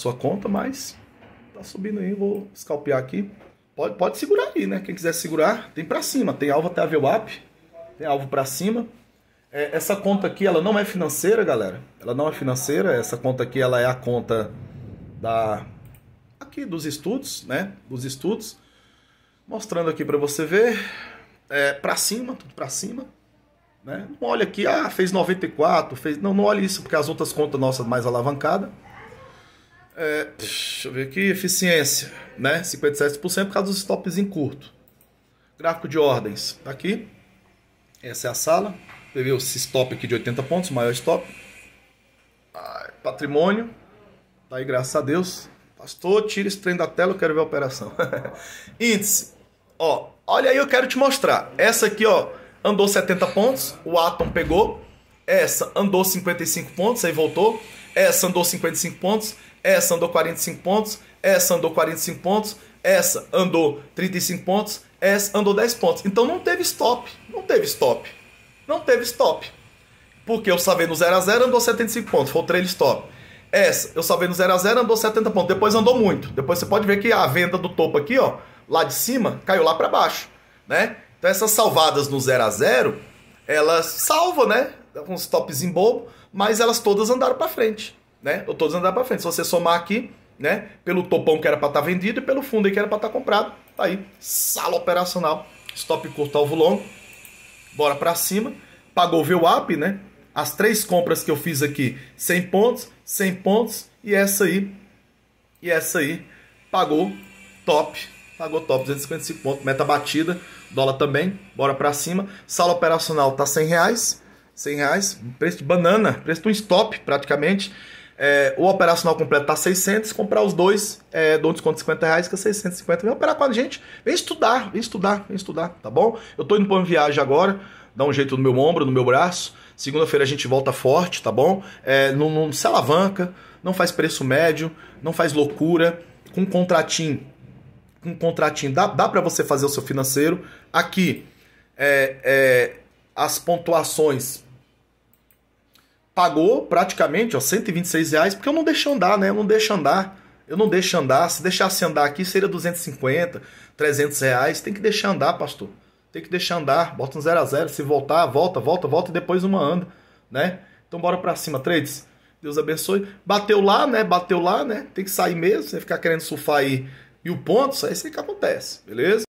sua conta, mas tá subindo aí, vou scalpear aqui. Pode, pode segurar aí, né? Quem quiser segurar, tem para cima. Tem alvo até a VWAP, tem alvo para cima. É, essa conta aqui, ela não é financeira, galera. Ela não é financeira. Essa conta aqui, ela é a conta da aqui dos estudos, né? Dos estudos. Mostrando aqui para você ver. É, para cima, tudo para cima. Né? Não olha aqui, ah, fez 94, fez... Não, não olha isso, porque as outras contas nossas mais alavancadas é, deixa eu ver aqui, eficiência, né? 57% por causa dos stops em curto. Gráfico de ordens, tá aqui. Essa é a sala. Você viu esse stop aqui de 80 pontos, maior stop. patrimônio, tá aí, graças a Deus. Pastor, tira esse trem da tela, eu quero ver a operação. Índice, ó, olha aí, eu quero te mostrar. Essa aqui, ó, andou 70 pontos, o Atom pegou. Essa andou 55 pontos, aí voltou. Essa andou 55 pontos essa andou 45 pontos, essa andou 45 pontos, essa andou 35 pontos, essa andou 10 pontos. Então não teve stop, não teve stop, não teve stop. Porque eu salvei no 0 a 0 andou 75 pontos, foi o trailer stop. Essa, eu salvei no 0 a 0 andou 70 pontos, depois andou muito. Depois você pode ver que a venda do topo aqui, ó, lá de cima, caiu lá para baixo, né? Então essas salvadas no 0 a 0 elas salvam, né? Com um bobo, mas elas todas andaram para frente. Né? Eu estou dizendo andar para frente. Se você somar aqui, né? Pelo topão que era para estar tá vendido e pelo fundo que era para estar tá comprado, tá aí sala operacional, stop curto alvo longo, bora para cima, pagou o up, né? As três compras que eu fiz aqui, 100 pontos, 100 pontos e essa aí, e essa aí pagou top, pagou top, 255 pontos, meta batida, dólar também, bora para cima, sala operacional tá 100 reais, 100 reais, preço de banana, preço de um stop praticamente. É, o operacional completo tá 600, comprar os dois, é, dou um desconto de 50 reais, que é 650. Vem operar com a gente, vem estudar, vem estudar, vem estudar, tá bom? Eu tô indo pra uma viagem agora, dá um jeito no meu ombro, no meu braço. Segunda-feira a gente volta forte, tá bom? É, não, não se alavanca, não faz preço médio, não faz loucura, com um contratinho um contratinho, dá, dá para você fazer o seu financeiro. Aqui, é, é, as pontuações pagou praticamente ó, 126 reais, porque eu não deixo andar, né? Eu não deixo andar. Eu não deixo andar. Se deixasse andar aqui, seria 250, 300 reais. Tem que deixar andar, pastor. Tem que deixar andar. Bota um 0 a 0 Se voltar, volta, volta, volta e depois uma anda, né? Então bora pra cima, trades. Deus abençoe. Bateu lá, né? Bateu lá, né? Tem que sair mesmo. Você ficar querendo surfar aí mil pontos, aí é sei que acontece, beleza?